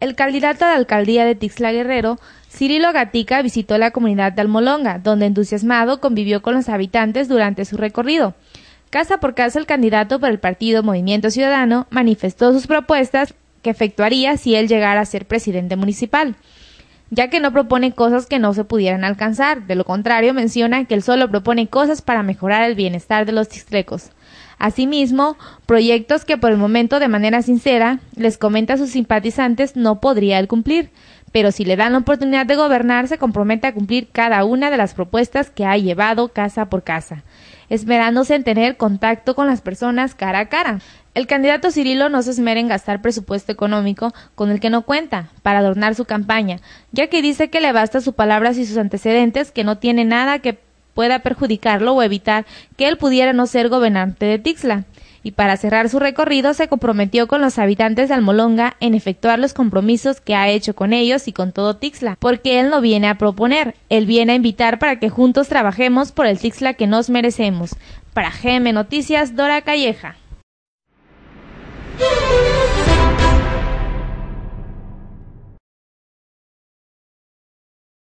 El candidato a la alcaldía de Tixla Guerrero, Cirilo Gatica, visitó la comunidad de Almolonga, donde entusiasmado convivió con los habitantes durante su recorrido. Casa por casa, el candidato por el partido Movimiento Ciudadano manifestó sus propuestas que efectuaría si él llegara a ser presidente municipal ya que no propone cosas que no se pudieran alcanzar. De lo contrario, menciona que él solo propone cosas para mejorar el bienestar de los tixtecos. Asimismo, proyectos que por el momento, de manera sincera, les comenta a sus simpatizantes no podría él cumplir, pero si le dan la oportunidad de gobernar, se compromete a cumplir cada una de las propuestas que ha llevado casa por casa, esperándose en tener contacto con las personas cara a cara. El candidato Cirilo no se esmera en gastar presupuesto económico con el que no cuenta para adornar su campaña, ya que dice que le basta sus palabras y sus antecedentes, que no tiene nada que pueda perjudicarlo o evitar que él pudiera no ser gobernante de Tixla y para cerrar su recorrido se comprometió con los habitantes de Almolonga en efectuar los compromisos que ha hecho con ellos y con todo Tixla, porque él no viene a proponer, él viene a invitar para que juntos trabajemos por el Tixla que nos merecemos. Para GM Noticias, Dora Calleja.